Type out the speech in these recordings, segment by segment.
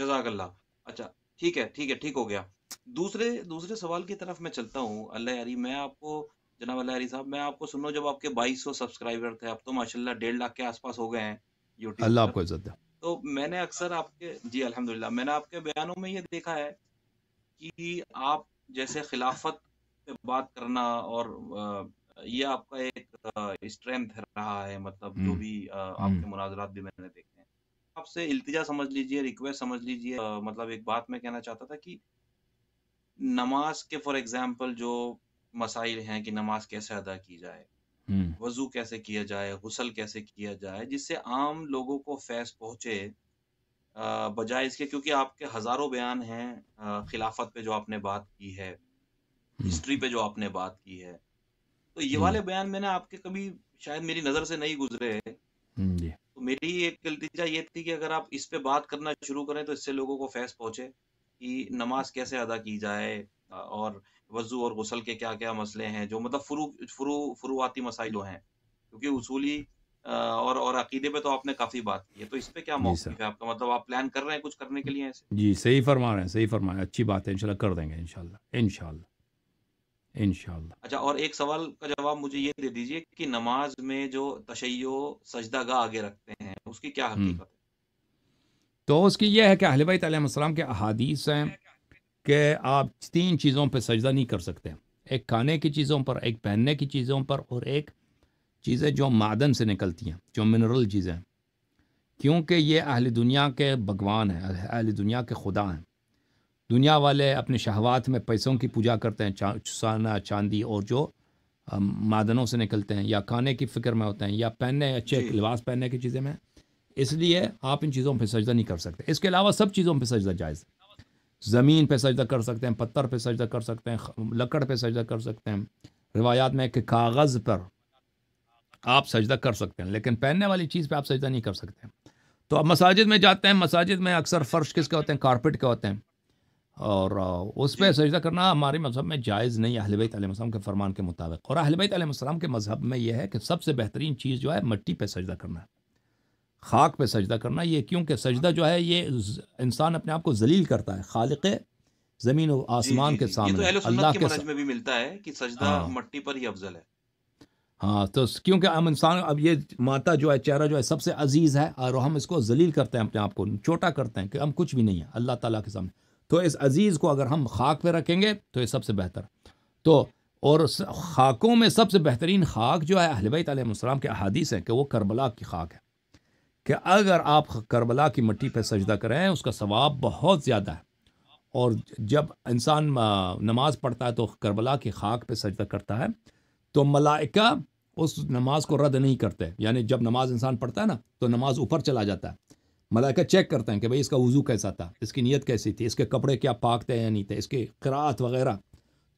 जजाक अल्लाह अच्छा ठीक है ठीक है ठीक हो गया दूसरे दूसरे सवाल की तरफ मैं चलता हूँ अल्लाह यारी मैं आपको जनाब अल्लाह यारी साहब मैं आपको सुनो जब आपके 2200 सब्सक्राइबर थे अब तो माशाल्लाह डेढ़ लाख के आसपास हो गए हैं यूट्यूब अल्लाह आपको इज्जत तो मैंने अक्सर आपके जी अल्हम्दुलिल्लाह मैंने आपके बयानों में ये देखा है कि आप जैसे खिलाफत पे बात करना और ये आपका एक स्ट्रेंथ रहा है मतलब जो हम्म। भी हम्म। आपके मुनाजरात भी मैंने देखे आपसे इल्तिजा समझ लीजिए रिक्वेस्ट समझ लीजिए मतलब एक बात मैं कहना चाहता था कि नमाज के फॉर एग्जाम्पल जो मसाइल हैं कि नमाज कैसे अदा की जाए हम्म। वजू कैसे किया जाए गसल कैसे किया जाए जिससे आम लोगों को फैस पहुंचे बजाय इसके क्योंकि आपके हजारों बयान हैं खिलाफत पे जो आपने बात की है हिस्ट्री हम्म। पे जो आपने बात की है तो ये हम्म। वाले बयान मैंने आपके कभी शायद मेरी नजर से नहीं गुजरे मेरी एक गलतीजा ये थी कि अगर आप इस पे बात करना शुरू करें तो इससे लोगों को फैस पहुंचे कि नमाज कैसे अदा की जाए और वजू और गसल के क्या क्या मसले हैं जो मतलब फ्रू फ्रू फ्रूआती मसाइल हैं क्योंकि उसूली और और अकीदे पे तो आपने काफी बात की है तो इस पे क्या मौका है आपका मतलब आप प्लान कर रहे हैं कुछ करने के लिए ऐसे जी सही फरमा रहे हैं सही फरमा अच्छी बात है इंशाल्लाह कर देंगे इंशाल्लाह इंशाल्लाह इनशाला अच्छा और एक सवाल का जवाब मुझे ये दे दीजिए कि नमाज में जो तशैयो गाह आगे रखते हैं उसकी क्या हम्म। हकीकत है तो उसकी यह है कि अहल बैतम के अहादीस हैं कि आप तीन चीज़ों पर सजदा नहीं कर सकते एक खाने की चीज़ों पर एक पहनने की चीज़ों पर और एक चीज़ें जो मादन से निकलती हैं जो मिनरल चीज़ें क्योंकि ये अहिल दुनिया के भगवान हैं अहली दुनिया के खुदा हैं दुनिया वाले अपने शहवात में पैसों की पूजा करते हैं सोना चांदी और जो मादनों से निकलते हैं या खाने की फ़िक्र में होते हैं या पहनने अच्छे लिबास पहनने की चीज़ें में इसलिए आप इन चीज़ों पर सजदा नहीं कर सकते इसके अलावा सब चीज़ों पर सजदा जायज़ ज़मीन पर सजदा कर सकते हैं पत्थर पर सजदा कर सकते हैं लकड़ पर सजदा कर सकते हैं रिवायात में कि कागज़ पर आप सजदा कर सकते हैं लेकिन पहनने वाली चीज़ पर आप सजदा नहीं कर सकते तो अब मसाजिद में जाते हैं मसाजिद में अक्सर फ़र्श किसके होते हैं कारपेट के होते हैं और उस पर सजदा करना हमारे मज़हब में जायज़ नहीं है अहलबैत आलम के फरमान के मुताबिक और अहलबैत आलम के मज़हब में यह है कि सबसे बेहतरीन चीज़ जो है मट्टी पर सजदा करना खाक पे सजदा करना ये क्योंकि सजदा जो है ये इंसान अपने आप को जलील करता है खालिक ज़मीन और आसमान के तो सामने तो अल्लाह के में भी मिलता है कि सजदा हाँ, मट्टी पर ही अफजल है हाँ तो क्योंकि हम इंसान अब ये माता जो है चेहरा जो है सबसे अजीज़ है और हम इसको जलील करते हैं अपने आप को छोटा करते हैं कि हम कुछ भी नहीं है अल्लाह ताला के सामने तो इस अज़ीज़ को अगर हम खाक पे रखेंगे तो ये सबसे बेहतर तो और खाकों में सबसे बेहतरीन खाक जो है अहलबैत आलम के अहादीस हैं कि वो करबला की खाक है कि अगर आप करबला की मट्टी पर सजदा करें उसका सवाब बहुत ज़्यादा है और जब इंसान नमाज़ पढ़ता है तो करबला की खाक पर सजदा करता है तो मलाइका उस नमाज को रद्द नहीं करते यानी जब नमाज इंसान पढ़ता है ना तो नमाज ऊपर चला जाता है मलाइका चेक करते हैं कि भाई इसका वज़ू कैसा था इसकी नीयत कैसी थी इसके कपड़े क्या पाक थे या नहीं थे इसके करात वगैरह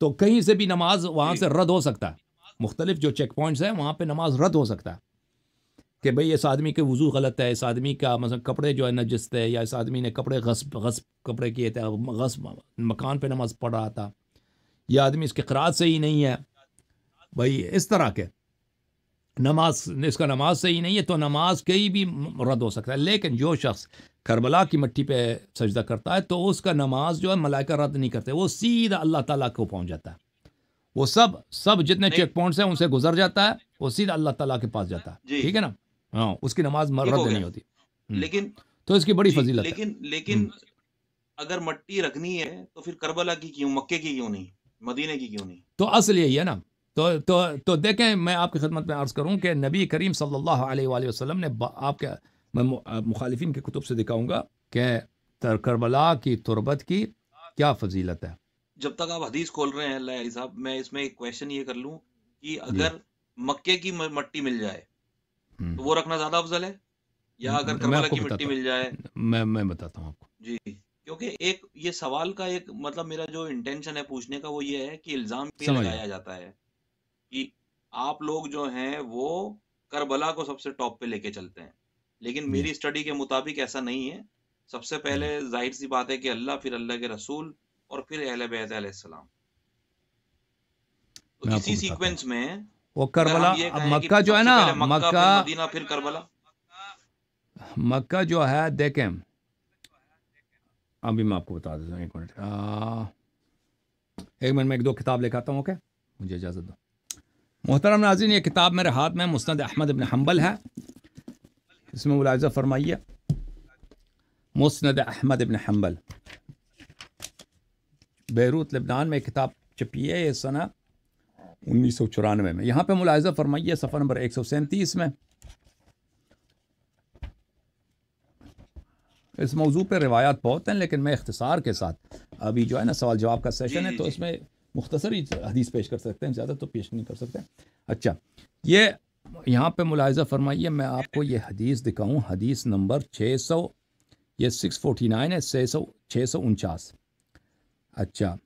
तो कहीं से भी नमाज वहाँ से रद्द हो सकता है मुख्तलिफ जो चेक पॉइंट्स हैं वहाँ पर नमाज रद्द हो सकता है कि भाई इस आदमी के वज़ू गलत है इस आदमी का मतलब कपड़े जो है नजस थे या इस आदमी ने कपड़े गस्ब गस्ब कपड़े किए थे गस्ब मकान पर नमाज पढ़ रहा था यह आदमी इसके करात से ही नहीं है भाई इस तरह के नमाज इसका नमाज सही नहीं है तो नमाज कहीं भी रद्द हो सकता है लेकिन जो शख्स करबला की मट्टी पे सजदा करता है तो उसका नमाज जो है मलाइका रद्द नहीं करते वो सीधा अल्लाह ताला को पहुंच जाता है वो सब सब जितने चेक पॉइंट्स हैं उनसे गुजर जाता है वो सीधा अल्लाह ताला के पास जाता है ठीक है ना हाँ उसकी नमाज रद्द नहीं होती हम्म। लेकिन तो इसकी बड़ी फजीलत लेकिन हम्म। लेकिन अगर मट्टी रखनी है तो फिर करबला की क्यों मक्के की क्यों नहीं मदीने की क्यों नहीं तो असल यही है ना तो तो तो देखें मैं आपकी खदमत में अर्ज़ करूं कि नबी करीम सल्लल्लाहु अलैहि वसल्लम ने आपके मैं मुखालिफिन के कुतुब से दिखाऊंगा कि करबला की तुरबत की क्या फजीलत है जब तक आप हदीस खोल रहे हैं अल्लाह साहब मैं इसमें एक क्वेश्चन ये कर लूँ कि अगर मक्के की मट्टी मिल जाए हम्म। तो वो रखना ज़्यादा अफजल है या अगर करबला की मिट्टी मिल जाए मैं मैं बताता हूँ आपको जी क्योंकि एक ये सवाल का एक मतलब मेरा जो इंटेंशन है पूछने का वो ये है कि इल्ज़ाम भी लगाया जाता है कि आप लोग जो हैं वो करबला को सबसे टॉप पे लेके चलते हैं लेकिन मेरी स्टडी के मुताबिक ऐसा नहीं है सबसे पहले जाहिर सी बात है कि अल्लाह फिर अल्लाह के रसूल और फिर अहल सलाम तो इसी सीक्वेंस में वो करबला अब मक्का जो है ना मक्का मदीना फिर करबला मक्का जो है देखें अभी मैं आपको बता देता हूँ एक मिनट एक मिनट में एक दो किताब लेखाता हूँ ओके मुझे इजाज़त दो मोहतरम नाजिन ये किताब मेरे हाथ में मुस्ंद अहमद इबन हम्बल है इसमें मुलायजा फरमाइए Musnad Ahmad ibn Hanbal Beirut Lebanon में किताब छपी है ये सना उन्नीस सौ चौरानवे में यहाँ पर मुलायजा फरमाइए सफ़र नंबर एक सौ सैंतीस में इस मौजू पर रिवायात बहुत हैं लेकिन मैं इख्तसार के साथ अभी जो है ना सवाल जवाब का सेशन है तो इसमें मुख्तर ही हदीस पेश कर सकते हैं ज़्यादा तो पेश नहीं कर सकते अच्छा ये यहाँ पे मुलायजा फरमाइए मैं आपको ये हदीस दिखाऊँ हदीस नंबर छः सौ ये सिक्स फोर्टी नाइन है छः सौ छः सौ उनचास अच्छा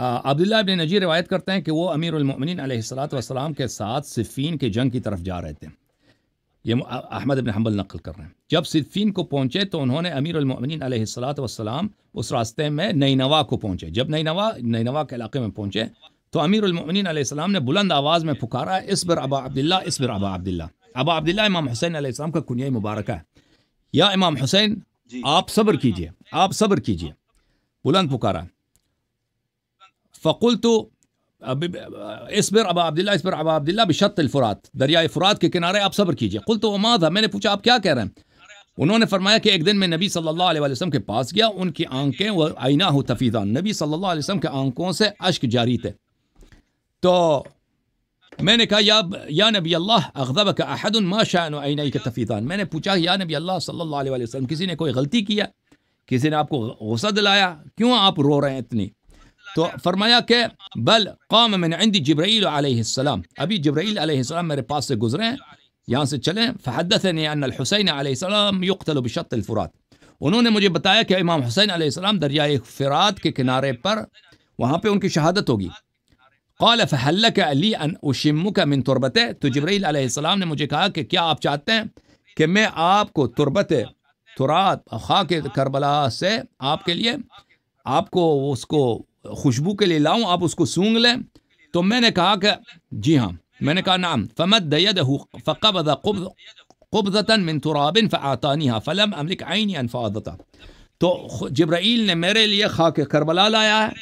अब्दुल्ला अबिन नजीर रिवायत करते हैं कि वो अमीरमिन वसलाम के साथ सिफ़ीन के जंग की तरफ जा रहे थे ये अहमद इबन हम्बल नकल कर रहे हैं जब सिद्फीन को पहुंचे तो उन्होंने अमीर उलमिन सलाम उस रास्ते में नईनवा को पहुंचे जब नईनवा नईनवा के इलाके में पहुंचे तो अमीर उलमिन सलाम ने बुलंद आवाज़ में पुकारा इसबर अबा अब्दुल्ला इसबर अबा अब्दुल्ला अबा अब्दुल्ला इमाम हुसैन सलाम का कुनिया मुबारक है या इमाम हुसैन आप सब्र कीजिए आप सब्र कीजिए बुलंद पुकारा फ़कुल तो इसबिर अब अब्दुल्ला इसबिर अब अब्दुल्ला बिशत फुरात दरियाए फुरात के किनारे आप सब्र कीजिए कुल तो था मैंने पूछा आप क्या कह रहे हैं उन्होंने फरमाया कि एक दिन मैं नबी सल्लल्लाहु अलैहि वसल्लम के पास गया उनकी आंखें व आईना हो तफीदा नबी सल्लल्लाहु अलैहि वसल्लम के आंखों से अश्क जारी थे तो मैंने कहा या या नबी अल्लाह अखदब का अहद मा शान आईनाई के तफीदान मैंने पूछा या नबी अल्लाह सल्लल्लाहु अलैहि वसल्लम किसी ने कोई गलती किया किसी ने आपको गुस्सा दिलाया क्यों आप रो रहे हैं इतनी तो फरमाया कि बल कौम मैंने आंदी जब्राइल आलाम अभी जब्राइल आलाम मेरे पास से गुजरे हैं यहाँ से चले फ़हदत हुसैन आसमाम युक्तल बशतफ़रात उन्होंने मुझे बताया कि इमाम हुसैन आलाम दरियाए फ़रात के किनारे पर वहाँ पर उनकी शहादत होगी कौल फ़हल का अली अन उशिम का मिन तुरबत तो जब्राइल आलाम ने मुझे कहा कि क्या आप चाहते हैं कि मैं आपको तुरबत तुरात के करबला से आपके लिए आपको उसको खुशबू के लिए लाऊं आप उसको सूंघ लें तो मैंने कहा कि जी हाँ मैंने कहा नाम फमत दैद फ़कबद कुबजतन मिन तुराबिन फ़लम अमलिक आइन अनफादता तो जब्राइल ने मेरे लिए खाक करबला लाया है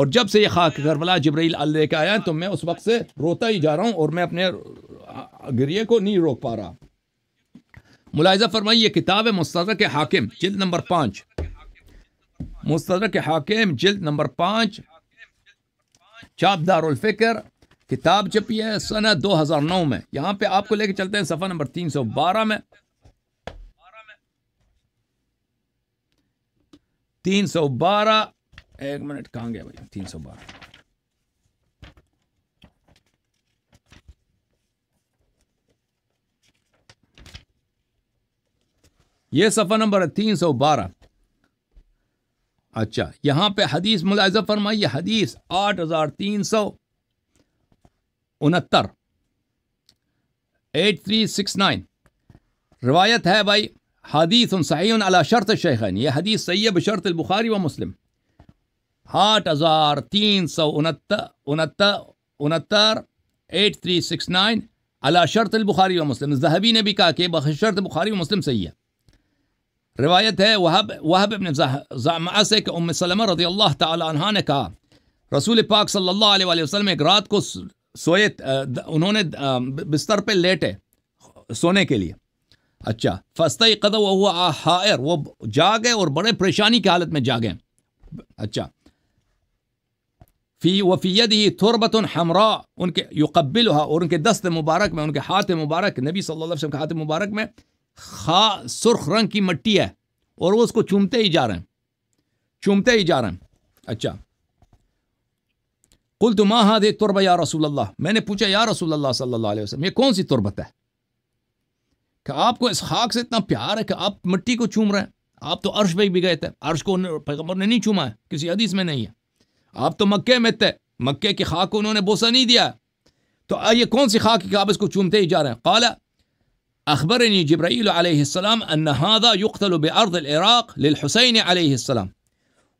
और जब से ये खाक करबला जब्राइल अल्ले के आया तो मैं उस वक्त से रोता ही जा रहा हूँ और मैं अपने गिरिए को नहीं रोक पा रहा मुलायजा फरमाइए किताब मुस्तर के हाकिम जिल्द नंबर पाँच मुस्तर के हाकिम जल्द नंबर पाँच चापदार फिक्र किताब छपी है हजार 2009 में यहाँ पे आपको लेके चलते हैं सफ़ा नंबर 312 में 312 एक मिनट कहाँ गया भाई 312 ये सफ़ा नंबर है तीन सौ बारह اچھا یہاں پہ حدیث ملاحظہ فرمائیے حدیث آٹھ ہزار تین سو انہتر ایٹ تھری سکس نائن روایت ہے بھائی حدیث صحیح ان شرط شیخین یہ حدیث صحیح بشرط البخاری و مسلم آٹھ ہزار تین سو انہتر ایٹ تھری سکس نائن علی شرط البخاری و مسلم زہبی نے بھی کہا کہ بخشرط بخاری و مسلم صحیح ہے रिवायत है वहब वहब इबन जामा से कि उम सलमा रदी अल्लाह तह ने कहा रसूल पाक सल्लल्लाहु अलैहि वसल्लम एक रात को सोए उन्होंने बिस्तर पे लेटे सोने के लिए अच्छा फस्तई कदम वह हुआ हायर वो जागे और बड़े परेशानी की हालत में जागे अच्छा फ़ी वफ़ीद ही थुरबत हमरा उनके युकबिल और उनके दस्त मुबारक में उनके हाथ मुबारक नबी सल्लल्लाहु अलैहि वसल्लम के हाथ मुबारक में खा सुर्ख रंग की मट्टी है और वो उसको चूमते ही जा रहे हैं चूमते ही जा रहे हैं अच्छा कुल तो माँ हाथ एक तुरबा या रसूल अल्लाह मैंने पूछा या रसूल अल्लाह सल्लल्लाहु अलैहि वसल्लम ये कौन सी तुरबत है कि आपको इस खाक से इतना प्यार है कि आप मिट्टी को चूम रहे हैं आप तो अर्श पे भी गए थे अर्श को पैगम्बर ने नहीं चूमा है किसी हदीस में नहीं है आप तो मक्के में थे मक्के की खाक को उन्होंने बोसा नहीं दिया तो ये कौन सी खाक कि आप इसको चूमते ही जा रहे हैं काला أخبرني جبرائيل عليه السلام أن هذا يقتل بأرض العراق للحسين عليه السلام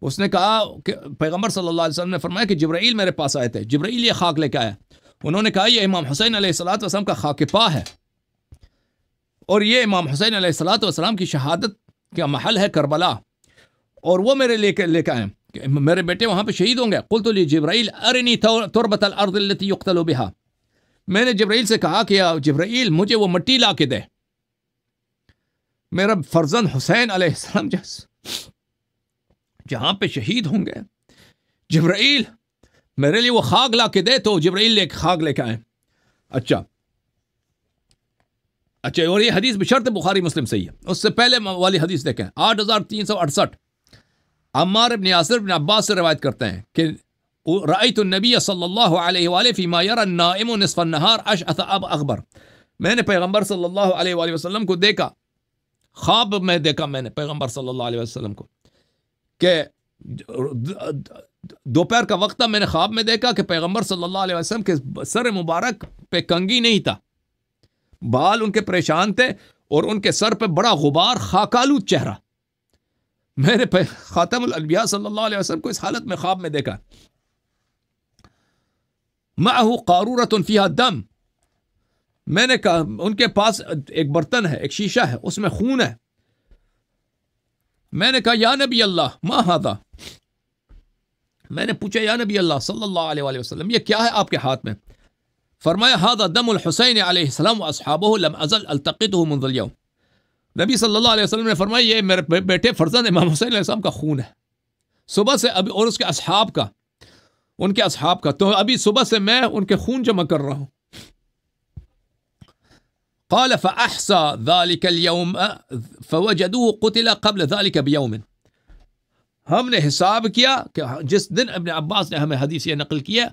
उसने कहा कि पैगंबर सल्लल्लाहु अलैहि वसल्लम ने फरमाया कि जब्राइल मेरे पास आए थे जब्राइल ये खाक लेके आया उन्होंने कहा यह इमाम हुसैन सलाम का खाक पा है और ये इमाम हुसैन सलाम की शहादत का महल है करबला और वो मेरे लेके लेके आए मेरे बेटे वहाँ पर शहीद होंगे कुल तो जब्राइल नहीं तुरबतल अर्दी युक्तल बिहा मैंने जबराइल से कहा कि जबराइल मुझे वो मट्टी ला के दे मेरा फर्जन हुसैन अलैहिस्सलाम जैस जहाँ पे शहीद होंगे जबराइल मेरे लिए वो खाक ला के दे तो जबराइल ले खाक लेके आए अच्छा अच्छा और ये हदीस बिशरत बुखारी मुस्लिम सही है उससे पहले वाली हदीस देखें आठ हज़ार तीन सौ अड़सठ अम्मार इबन यासर इबन अब्बास से रवायत करते हैं कि रईत नबी सल्लल्लाहु अलैहि वसल्लम फ़ीमा यर नाइम नसफ़ नहार अश अब अकबर मैंने पैगंबर सल्लल्लाहु अलैहि वसल्लम को देखा ख्वाब में देखा मैंने पैगंबर सल्लल्लाहु अलैहि वसल्लम को कि दोपहर का वक्त था मैंने ख्वाब में देखा कि पैगंबर सल्लल्लाहु अलैहि वसल्लम के सर मुबारक पे कंगी नहीं था बाल उनके परेशान थे और उनके सर पे बड़ा गुबार खाकालू चेहरा मैंने खातम अलबिया सल्लल्लाहु अलैहि वसल्लम को इस हालत में ख्वाब में देखा माहू कारूरत फ़िया दम मैंने कहा उनके पास एक बर्तन है एक शीशा है उसमें खून है मैंने कहा या नबी अल्लाह माँ हादा मैंने पूछा या नबी अल्लाह सल्लल्लाहु अलैहि वसल्लम ये क्या है आपके हाथ में फरमाया हादा दमल हुसैन अलैहिस्सलाम असहाबो लम अजल अलतक़ित मंजलिया नबी सल्लल्लाहु अलैहि वसल्लम ने फरमाया ये मेरे बेटे फर्जंद इमाम हुसैन अलैहिस्सलाम का खून है सुबह से अभी और उसके असहाब का उनके असहाब का तो अभी सुबह से मैं उनके खून जमा कर रहा हूँ قال فاحصى ذلك اليوم فوجدوه قتل قبل ذلك بيوم हमने हिसाब किया कि जिस दिन अपने अब्बास ने हमें हदीस ये नकल किया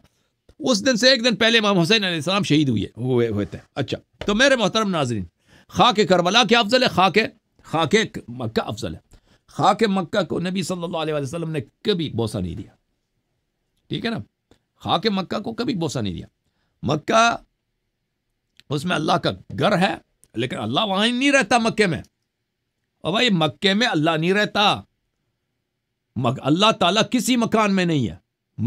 उस दिन से एक दिन पहले इमाम हुसैन सलाम शहीद हुए हुए हुए थे अच्छा तो मेरे मोहतरम नाजरीन खाक करबला के अफजल है खाक खाक मक्का अफजल है खाक मक्का को नबी सल्लल्लाहु अलैहि वसल्लम ने कभी बोसा नहीं दिया ठीक है ना खा के मक्का को कभी बोसा नहीं दिया मक्का उसमें अल्लाह का घर है लेकिन अल्लाह वहां नहीं रहता मक्के में और भाई मक्के में अल्लाह नहीं रहता मक, अल्लाह ताला किसी मकान में नहीं है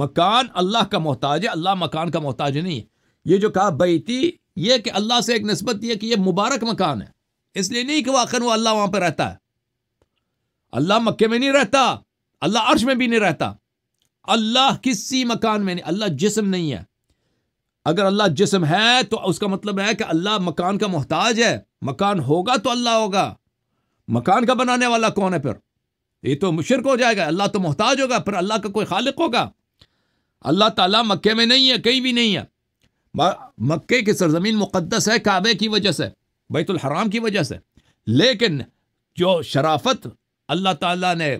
मकान अल्लाह का मोहताज है अल्लाह मकान का मोहताज नहीं है ये जो कहा बैती ये कि अल्लाह से एक नस्बत यह कि यह मुबारक मकान है इसलिए नहीं कि वाकन वो अल्लाह वहां पर रहता है अल्लाह मक्के में नहीं रहता अल्लाह अर्श में भी नहीं रहता अल्लाह किसी मकान में नहीं अल्लाह जिसम नहीं है अगर अल्लाह जिसम है तो उसका मतलब है कि अल्लाह मकान का मोहताज है मकान होगा तो अल्लाह होगा मकान का बनाने वाला कौन है फिर ये तो मुशर्क हो जाएगा अल्लाह तो मोहताज होगा फिर अल्लाह का कोई खालिक होगा अल्लाह ताला मक्के में नहीं है कहीं भी नहीं है मक्के की सरजमीन मुकदस है काबे की वजह से बैतुलहराम की वजह से लेकिन जो शराफत अल्लाह ताला ने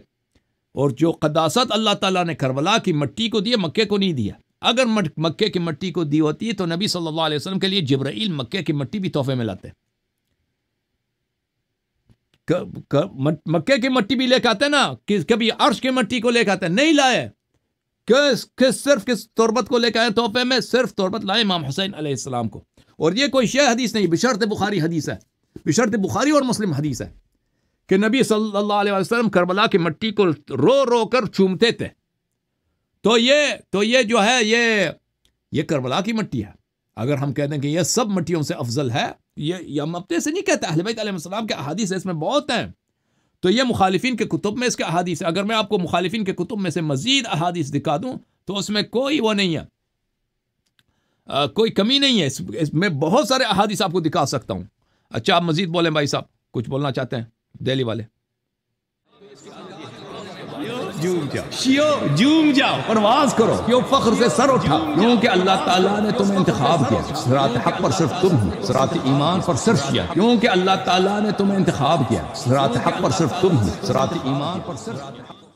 और जो कदासत अल्लाह ताला ने करबला की मट्टी को दिया मक्के को नहीं दिया अगर मक्के की मट्टी को दी होती है तो नबी सल्लल्लाहु अलैहि वसल्लम के लिए जबराइल मक्के की मट्टी भी तोहफे में लाते मक्के की मट्टी भी लेकर आते ना कि कभी अर्श की मट्टी को लेकर आते नहीं लाए किस किस सिर्फ किस तौरबत को लेकर आए तोहफे में सिर्फ तौरबत लाए इमाम हुसैन अलैहिस्सलाम को और ये कोई शे हदीस नहीं बिशर्त बुखारी हदीस है बिशर्त बुखारी और मुस्लिम हदीस है कि नबी सल्लल्लाहु अलैहि वसल्लम करबला की मट्टी को रो रो कर चूमते थे तो ये तो ये जो है ये ये करबला की मट्टी है अगर हम कहते हैं कि यह सब मट्टियों से अफजल है ये, हम अपने से नहीं कहते अहलबैसम के अहादीस इसमें बहुत हैं तो ये मुखालिफिन के कुतुब में इसके अहादीस अगर मैं आपको मुखालिफिन के कुतुब में से मज़ीद अहादीस दिखा दूँ तो उसमें कोई वो नहीं है आ, कोई कमी नहीं है इसमें इस बहुत सारे अहादीस आपको दिखा सकता हूँ अच्छा आप मज़ीद बोलें भाई साहब कुछ बोलना चाहते हैं दिल्ली वाले शियो जूम जाओ परवाज करो फख्र से सर क्योंकि अल्लाह ताला ने तुम्हें इंतखाब किया सरात हक पर सिर्फ तुम हो सरात ईमान पर सिर्फ किया क्योंकि अल्लाह ताला ने तुम्हें इंतखाब किया सरात हक पर सिर्फ तुम हो सरात ईमान पर सिर्फ